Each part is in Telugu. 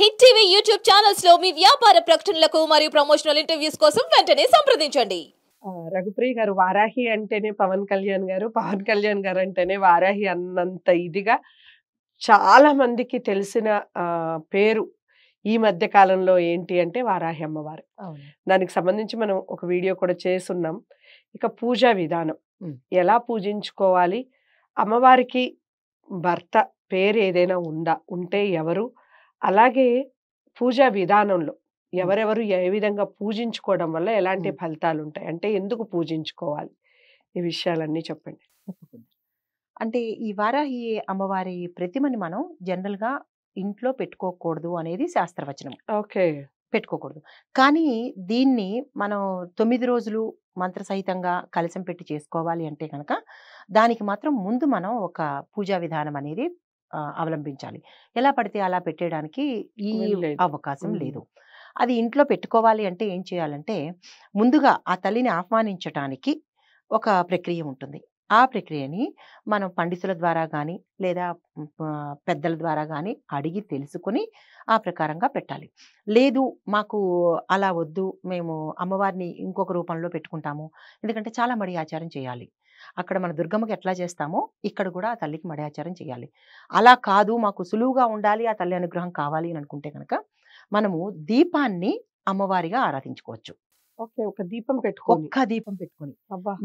హిట్ టీవీ యూట్యూబ్ ఛానల్స్ లో మీ వ్యాపార ప్రకటనలకు మరియు ప్రమోషనల్ ఇంటర్వ్యూస్ కోసం వెంటనే సంప్రదించండి రఘుప్రియ గారు వారాహి అంటేనే పవన్ కళ్యాణ్ గారు పవన్ కళ్యాణ్ గారు అంటేనే వారాహి అన్నంత ఇదిగా చాలా మందికి తెలిసిన పేరు ఈ మధ్య కాలంలో ఏంటి అంటే వారాహి అమ్మవారు దానికి సంబంధించి మనం ఒక వీడియో కూడా చేస్తున్నాం ఇక పూజా విధానం ఎలా పూజించుకోవాలి అమ్మవారికి భర్త పేరు ఏదైనా ఉందా ఉంటే ఎవరు అలాగే పూజా విధానంలో ఎవరెవరు ఏ విధంగా పూజించుకోవడం వల్ల ఎలాంటి ఫలితాలు ఉంటాయి అంటే ఎందుకు పూజించుకోవాలి ఈ విషయాలన్నీ చెప్పండి అంటే ఈ వారాహి అమ్మవారి ప్రతిమని మనం జనరల్గా ఇంట్లో పెట్టుకోకూడదు అనేది శాస్త్రవచనం ఓకే పెట్టుకోకూడదు కానీ దీన్ని మనం తొమ్మిది రోజులు మంత్ర సహితంగా కలసం పెట్టి చేసుకోవాలి అంటే కనుక దానికి మాత్రం ముందు మనం ఒక పూజా విధానం అనేది అవలంబించాలి ఎలా పడితే అలా పెట్టేయడానికి ఈ అవకాశం లేదు అది ఇంట్లో పెట్టుకోవాలి అంటే ఏం చేయాలంటే ముందుగా ఆ తల్లిని ఆహ్వానించటానికి ఒక ప్రక్రియ ఉంటుంది ఆ ప్రక్రియని మనం పండితుల ద్వారా కానీ లేదా పెద్దల ద్వారా కానీ అడిగి తెలుసుకొని ఆ ప్రకారంగా పెట్టాలి లేదు మాకు అలా వద్దు మేము అమ్మవారిని ఇంకొక రూపంలో పెట్టుకుంటాము ఎందుకంటే చాలా మడి ఆచారం చేయాలి అక్కడ మన దుర్గమ్మకి ఎట్లా చేస్తామో ఇక్కడ కూడా ఆ తల్లికి మడి ఆచారం చేయాలి అలా కాదు మాకు సులువుగా ఉండాలి ఆ తల్లి అనుగ్రహం కావాలి అని అనుకుంటే కనుక మనము దీపాన్ని అమ్మవారిగా ఆరాధించుకోవచ్చు ఒక దీపం పెట్టుకొని ఒక్క దీపం పెట్టుకొని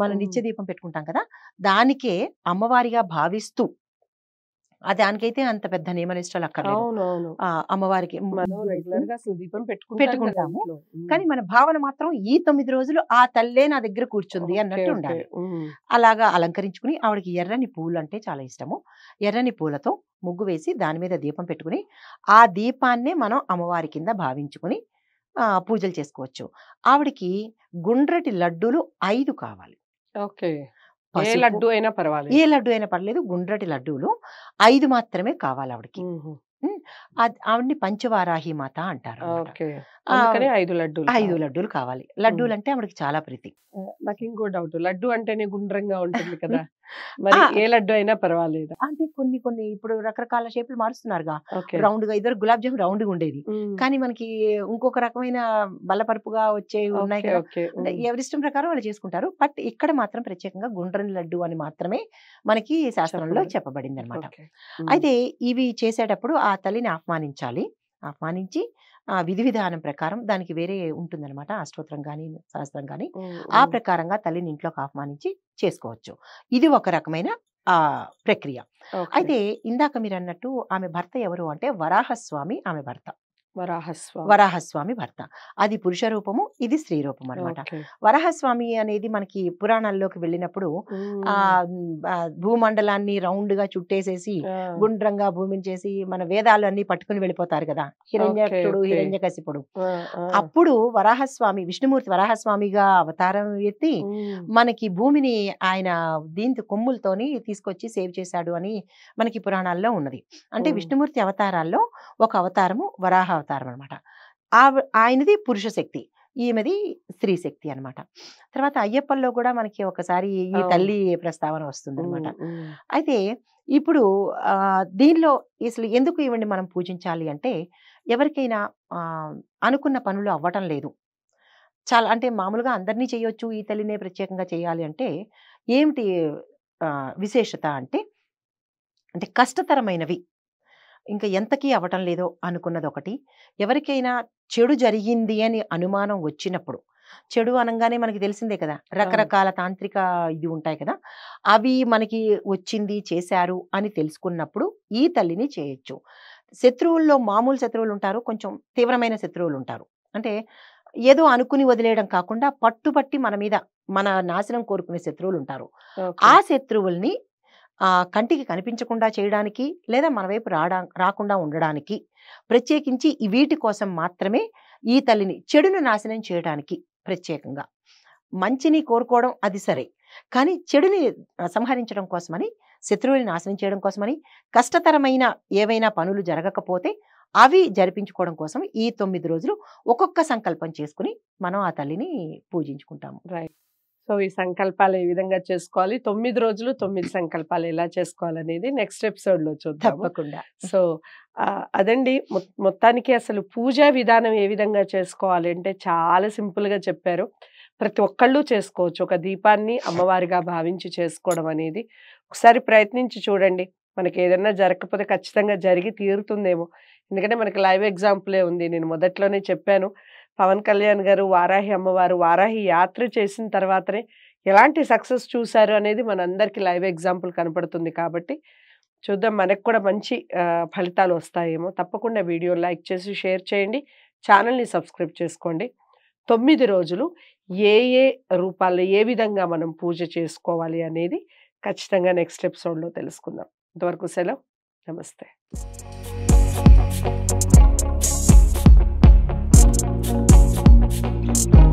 మనం నిత్య దీపం పెట్టుకుంటాం కదా దానికే అమ్మవారిగా భావిస్తూ ఆ దానికైతే అంత పెద్ద నియమనిష్టాలు అక్కడ అమ్మవారికి పెట్టుకుంటాము కానీ మన భావన మాత్రం ఈ తొమ్మిది రోజులు ఆ తల్లే నా దగ్గర కూర్చుంది అన్నట్టు ఉండాలి అలాగా అలంకరించుకుని ఆవిడకి ఎర్రని పూలు అంటే చాలా ఇష్టము ఎర్రని పూలతో ముగ్గు వేసి దాని మీద దీపం పెట్టుకుని ఆ దీపాన్నే మనం అమ్మవారి కింద భావించుకుని ఆ, పూజలు చేసుకోవచ్చు ఆవిడకి గుండ్రటి లడ్డూలు ఐదు కావాలి ఓకే ఏ లడ్డు అయినా పర్వాలేదు ఏ లడ్డు అయినా పర్లేదు గుండ్రటి లడ్డూలు ఐదు మాత్రమే కావాలి ఆవిడకి ఆవిడ్ని పంచవారాహి మాత అంటారు ఓకే ఐదు లడ్డూలు ఐదు లడ్డూలు కావాలి లడ్డూలు అంటే ఆవిడకి చాలా ప్రీతి నాకు ఇంకో డౌట్ లడ్డు అంటేనే గుండ్రంగా ఉంటుంది కదా మరి ఏ లడ్డు అయినా పర్వాలేదు అంటే కొన్ని కొన్ని ఇప్పుడు రకరకాల షేపులు మారుస్తున్నారుగా రౌండ్ గా ఇద్దరు గులాబ్ జామ్ రౌండ్ గా ఉండేది కానీ మనకి ఇంకొక రకమైన బల్లపరుపుగా వచ్చే ఉన్నాయి ఎవరిష్టం ప్రకారం వాళ్ళు చేసుకుంటారు బట్ ఇక్కడ మాత్రం ప్రత్యేకంగా గుండ్రని లడ్డు అని మాత్రమే మనకి శాస్త్రంలో చెప్పబడింది అనమాట అయితే ఇవి చేసేటప్పుడు ఆ తల్లిని ఆహ్వానించాలి ఆహ్వానించి ఆ విధి విధానం ప్రకారం దానికి వేరే ఉంటుందన్నమాట అష్టోత్తరం కానీ సహస్రం కానీ ఆ ప్రకారంగా తల్లిని ఇంట్లోకి ఆహ్వానించి చేసుకోవచ్చు ఇది ఒక రకమైన ఆ ప్రక్రియ అయితే ఇందాక మీరు అన్నట్టు ఆమె భర్త ఎవరు అంటే వరాహస్వామి ఆమె భర్త వరాహస్వామి వరాహస్వామి భర్త అది పురుష రూపము ఇది స్త్రీ రూపం అనమాట వరాహస్వామి అనేది మనకి పురాణాల్లోకి వెళ్ళినప్పుడు ఆ భూమండలాన్ని రౌండ్ గా చుట్టేసేసి గుండ్రంగా భూమిని చేసి మన వేదాలు అన్ని పట్టుకుని వెళ్ళిపోతారు కదా హిరణ్యకుడు కసిపుడు అప్పుడు వరాహస్వామి విష్ణుమూర్తి వరాహస్వామిగా అవతారం ఎత్తి మనకి భూమిని ఆయన దీంతో కొమ్ములతోని తీసుకొచ్చి సేవ్ చేశాడు అని మనకి పురాణాల్లో ఉన్నది అంటే విష్ణుమూర్తి అవతారాల్లో ఒక అవతారము వరాహ అవతారం అనమాట ఆయనది పురుష శక్తి ఈమెది స్త్రీ శక్తి అనమాట తర్వాత అయ్యప్పల్లో కూడా మనకి ఒకసారి ఈ తల్లి ప్రస్తావన వస్తుంది అనమాట అయితే ఇప్పుడు దీనిలో అసలు ఎందుకు ఇవ్వండి మనం పూజించాలి అంటే ఎవరికైనా అనుకున్న పనులు అవ్వటం లేదు చాలా అంటే మామూలుగా అందరినీ చేయొచ్చు ఈ తల్లినే ప్రత్యేకంగా చేయాలి అంటే ఏమిటి విశేషత అంటే అంటే కష్టతరమైనవి ఇంకా ఎంతకీ అవటం లేదో అనుకున్నది ఒకటి ఎవరికైనా చెడు జరిగింది అని అనుమానం వచ్చినప్పుడు చెడు అనగానే మనకి తెలిసిందే కదా రకరకాల తాంత్రిక ఇది ఉంటాయి కదా అవి మనకి వచ్చింది చేశారు అని తెలుసుకున్నప్పుడు ఈ తల్లిని చేయొచ్చు శత్రువుల్లో మామూలు శత్రువులు ఉంటారు కొంచెం తీవ్రమైన శత్రువులు ఉంటారు అంటే ఏదో అనుకుని వదిలేయడం కాకుండా పట్టుబట్టి మన మీద మన నాశనం కోరుకునే శత్రువులు ఉంటారు ఆ శత్రువుల్ని కంటికి కనిపించకుండా చేయడానికి లేదా మన వైపు రాడా రాకుండా ఉండడానికి ప్రత్యేకించి వీటి కోసం మాత్రమే ఈ తల్లిని చెడును నాశనం చేయడానికి ప్రత్యేకంగా మంచిని కోరుకోవడం అది సరే కానీ చెడుని సంహరించడం కోసమని శత్రువుని నాశనం చేయడం కోసమని కష్టతరమైన ఏవైనా పనులు జరగకపోతే అవి జరిపించుకోవడం కోసం ఈ తొమ్మిది రోజులు ఒక్కొక్క సంకల్పం చేసుకుని మనం ఆ తల్లిని పూజించుకుంటాము రైట్ సో ఈ సంకల్పాలు ఏ విధంగా చేసుకోవాలి తొమ్మిది రోజులు తొమ్మిది సంకల్పాలు ఎలా చేసుకోవాలనేది నెక్స్ట్ ఎపిసోడ్లో చూద్దాం తప్పకుండా సో అదండి మొత్తానికి అసలు పూజా విధానం ఏ విధంగా చేసుకోవాలి అంటే చాలా సింపుల్గా చెప్పారు ప్రతి ఒక్కళ్ళు చేసుకోవచ్చు ఒక దీపాన్ని అమ్మవారిగా భావించి చేసుకోవడం అనేది ఒకసారి ప్రయత్నించి చూడండి మనకి ఏదైనా జరగకపోతే ఖచ్చితంగా జరిగి తీరుతుందేమో ఎందుకంటే మనకి లైవ్ ఎగ్జాంపులే ఉంది నేను మొదట్లోనే చెప్పాను పవన్ కళ్యాణ్ గారు వారాహి అమ్మవారు వారాహి యాత్ర చేసిన తర్వాతనే ఎలాంటి సక్సెస్ చూశారు అనేది మనందరికీ లైవ్ ఎగ్జాంపుల్ కనపడుతుంది కాబట్టి చూద్దాం మనకు కూడా మంచి ఫలితాలు వస్తాయేమో తప్పకుండా వీడియో లైక్ చేసి షేర్ చేయండి ఛానల్ని సబ్స్క్రైబ్ చేసుకోండి తొమ్మిది రోజులు ఏ ఏ రూపాల్లో ఏ విధంగా మనం పూజ చేసుకోవాలి అనేది ఖచ్చితంగా నెక్స్ట్ ఎపిసోడ్లో తెలుసుకుందాం ఇంతవరకు సెలవు నమస్తే Bye.